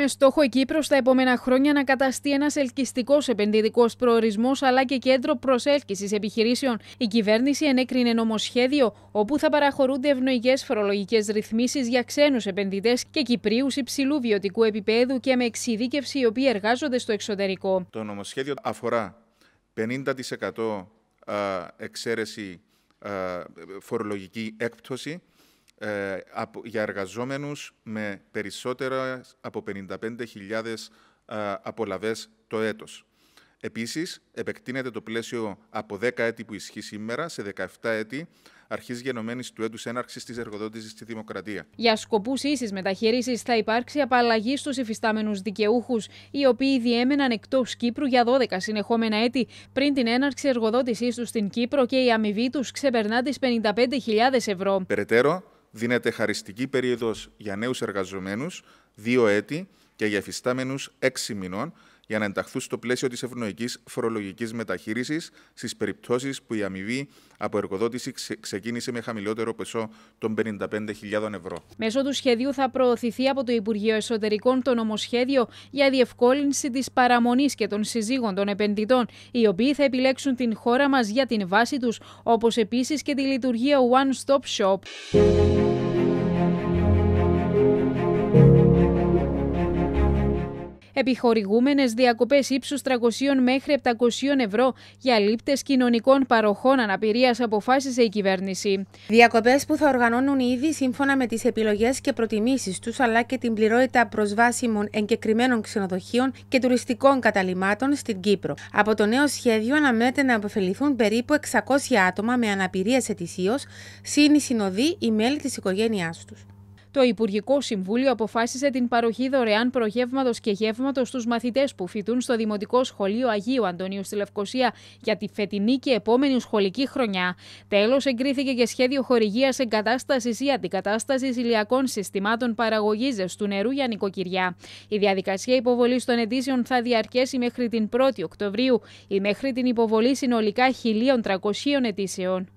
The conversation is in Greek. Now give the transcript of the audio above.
Με στόχο η Κύπρος τα επόμενα χρόνια να καταστεί ένας ελκυστικός επενδυτικός προορισμός αλλά και κέντρο προσέλκυσης επιχειρήσεων. Η κυβέρνηση ενέκρινε νομοσχέδιο όπου θα παραχωρούνται ευνοϊκές φορολογικές ρυθμίσεις για ξένους επενδυτές και Κυπρίους υψηλού βιωτικού επίπεδου και με εξειδίκευση οι οποίοι εργάζονται στο εξωτερικό. Το νομοσχέδιο αφορά 50% εξαίρεση φορολογική έκπτωση ε, από, για εργαζόμενους με περισσότερα από 55.000 ε, απολαβές το έτος. Επίσης, επεκτείνεται το πλαίσιο από 10 έτη που ισχύει σήμερα σε 17 έτη, αρχής γενομένης του έτους έναρξης της εργοδότησης στη Δημοκρατία. Για σκοπούς ίσης μεταχείρισης θα υπάρξει απαλλαγή στους υφιστάμενους δικαιούχους, οι οποίοι διέμεναν εκτός Κύπρου για 12 συνεχόμενα έτη πριν την έναρξη εργοδότησής τους στην Κύπρο και η αμοιβή τους ξεπερνά τις 55.000 ευρώ. Περαιτέρω, δίνεται χαριστική περίοδος για νέους εργαζομένους, δύο έτη και για εφιστάμενους έξι μηνών, για να ενταχθούν στο πλαίσιο της ευνοϊκής φορολογικής μεταχείρισης στις περιπτώσεις που η αμοιβή από εργοδότηση ξεκίνησε με χαμηλότερο πεσό των 55.000 ευρώ. Μέσω του σχεδίου θα προωθηθεί από το Υπουργείο Εσωτερικών το νομοσχέδιο για διευκόλυνση της παραμονής και των συζύγων των επενδυτών, οι οποίοι θα επιλέξουν την χώρα μας για την βάση τους, όπως επίσης και τη λειτουργία One Stop Shop. επιχορηγούμενες διακοπές ύψους 300 μέχρι 700 ευρώ για λήπτες κοινωνικών παροχών αναπηρίας, αποφάσισε η κυβέρνηση. Διακοπές που θα οργανώνουν ήδη σύμφωνα με τις επιλογές και προτιμήσεις τους, αλλά και την πληρότητα προσβάσιμων εγκεκριμένων ξενοδοχείων και τουριστικών καταλήμματων στην Κύπρο. Από το νέο σχέδιο αναμένεται να αποφεληθούν περίπου 600 άτομα με αναπηρία ετησίω, σύνη συνοδοί ή μέλη της οικογένειάς τους. Το Υπουργικό Συμβούλιο αποφάσισε την παροχή δωρεάν προγεύματος και γεύματος στους μαθητές που φοιτούν στο Δημοτικό Σχολείο Αγίου Αντωνίου στη Λευκοσία για τη φετινή και επόμενη σχολική χρονιά. Τέλος, εγκρίθηκε και σχέδιο χορηγίας εγκατάστασης ή αντικατάστασης ηλιακών συστημάτων παραγωγής ζεστού νερού για νοικοκυριά. Η αντικατασταση ηλιακων συστηματων παραγωγη του νερου υποβολής των αιτήσεων θα διαρκέσει μέχρι την 1η Οκτωβρίου ή μέχρι την υποβολή συνολικά 1.300 αιτήσεων.